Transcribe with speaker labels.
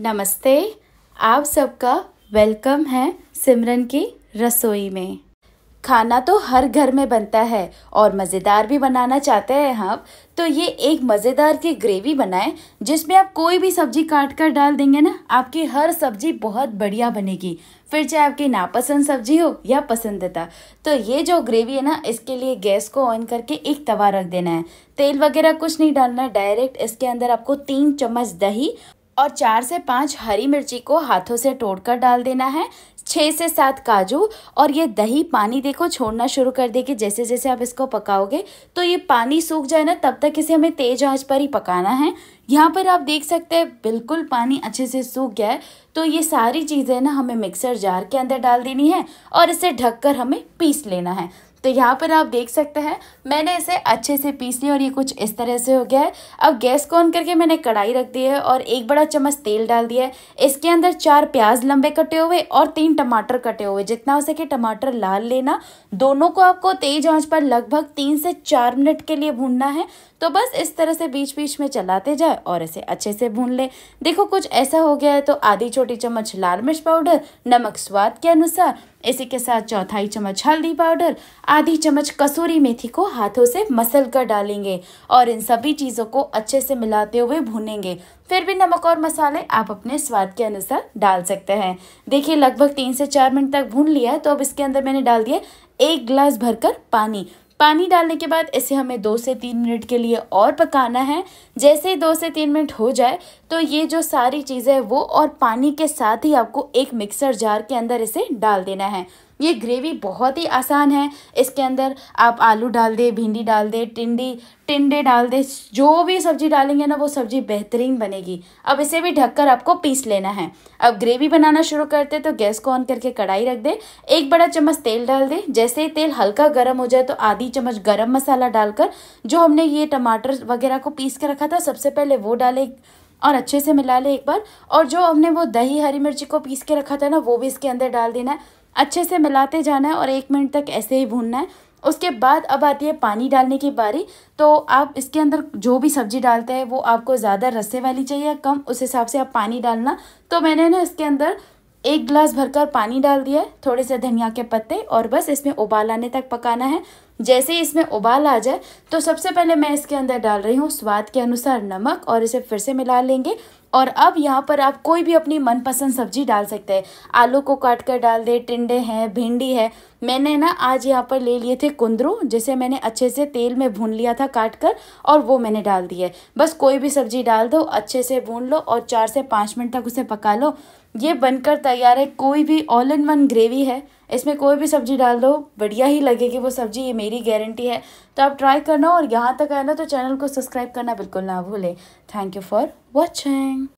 Speaker 1: नमस्ते आप सबका वेलकम है सिमरन की रसोई में खाना तो हर घर में बनता है और मज़ेदार भी बनाना चाहते हैं हम हाँ। तो ये एक मज़ेदार की ग्रेवी बनाएं जिसमें आप कोई भी सब्ज़ी काट कर डाल देंगे ना आपकी हर सब्ज़ी बहुत बढ़िया बनेगी फिर चाहे आपकी नापसंद सब्ज़ी हो या पसंदीदा तो ये जो ग्रेवी है ना इसके लिए गैस को ऑन करके एक तवा रख देना है तेल वगैरह कुछ नहीं डालना डायरेक्ट इसके अंदर आपको तीन चम्मच दही और चार से पाँच हरी मिर्ची को हाथों से तोड़कर डाल देना है छः से सात काजू और ये दही पानी देखो छोड़ना शुरू कर देगी जैसे जैसे आप इसको पकाओगे तो ये पानी सूख जाए ना तब तक इसे हमें तेज़ आंच पर ही पकाना है यहाँ पर आप देख सकते हैं बिल्कुल पानी अच्छे से सूख गया है तो ये सारी चीज़ें ना हमें मिक्सर जार के अंदर डाल देनी है और इसे ढककर हमें पीस लेना है तो यहाँ पर आप देख सकते हैं मैंने इसे अच्छे से पीस लिया और ये कुछ इस तरह से हो गया है अब गैस को ऑन करके मैंने कढ़ाई रख दी है और एक बड़ा चम्मच तेल डाल दिया है इसके अंदर चार प्याज लंबे कटे हुए और तीन टमाटर कटे हुए जितना हो सके टमाटर लाल लेना दोनों को आपको तेज आँच पर लगभग तीन से चार मिनट के लिए भूनना है तो बस इस तरह से बीच बीच में चलाते जाए और इसे अच्छे से भून लें देखो कुछ ऐसा हो गया है तो आधी छोटी चम्मच लाल मिर्च पाउडर नमक स्वाद के अनुसार इसी के साथ चौथाई चम्मच हल्दी पाउडर आधी चम्मच कसूरी मेथी को हाथों से मसल कर डालेंगे और इन सभी चीज़ों को अच्छे से मिलाते हुए भूनेंगे फिर भी नमक और मसाले आप अपने स्वाद के अनुसार डाल सकते हैं देखिए लगभग तीन से चार मिनट तक भून लिया है तो अब इसके अंदर मैंने डाल दिया एक गिलास भरकर पानी पानी डालने के बाद इसे हमें दो से तीन मिनट के लिए और पकाना है जैसे ही दो से तीन मिनट हो जाए तो ये जो सारी चीज़ें वो और पानी के साथ ही आपको एक मिक्सर जार के अंदर इसे डाल देना है ये ग्रेवी बहुत ही आसान है इसके अंदर आप आलू डाल दें भिंडी डाल दें टिंडी टिंडे डाल दें जो भी सब्ज़ी डालेंगे ना वो सब्ज़ी बेहतरीन बनेगी अब इसे भी ढककर आपको पीस लेना है अब ग्रेवी बनाना शुरू करते तो गैस को ऑन करके कढ़ाई रख दें एक बड़ा चम्मच तेल डाल दें जैसे ही तेल हल्का गर्म हो जाए तो आधी चम्मच गर्म मसाला डालकर जो हमने ये टमाटर वगैरह को पीस के रखा था सबसे पहले वो डालें और अच्छे से मिला लें एक बार और जो हमने वो दही हरी मिर्ची को पीस के रखा था ना वो भी इसके अंदर डाल देना है अच्छे से मिलाते जाना है और एक मिनट तक ऐसे ही भूनना है उसके बाद अब आती है पानी डालने की बारी तो आप इसके अंदर जो भी सब्ज़ी डालते हैं वो आपको ज़्यादा रस्से वाली चाहिए कम उस हिसाब से आप पानी डालना तो मैंने ना इसके अंदर एक गिलास भरकर पानी डाल दिया है थोड़े से धनिया के पत्ते और बस इसमें उबाल आने तक पकाना है जैसे ही इसमें उबाल आ जाए तो सबसे पहले मैं इसके अंदर डाल रही हूँ स्वाद के अनुसार नमक और इसे फिर से मिला लेंगे और अब यहाँ पर आप कोई भी अपनी मनपसंद सब्जी डाल सकते हैं आलू को काट कर डाल दे टिंडे हैं भिंडी है मैंने ना आज यहाँ पर ले लिए थे कुंदरू जिसे मैंने अच्छे से तेल में भून लिया था काट कर और वो मैंने डाल दी है बस कोई भी सब्जी डाल दो अच्छे से भून लो और चार से पाँच मिनट तक उसे पका लो ये बनकर तैयार है कोई भी ऑल इन वन ग्रेवी है इसमें कोई भी सब्जी डाल दो बढ़िया ही लगेगी वो सब्जी ये मेरी गारंटी है तो आप ट्राई करना और यहाँ तक आना तो चैनल को सब्सक्राइब करना बिल्कुल ना भूलें थैंक यू फॉर watching.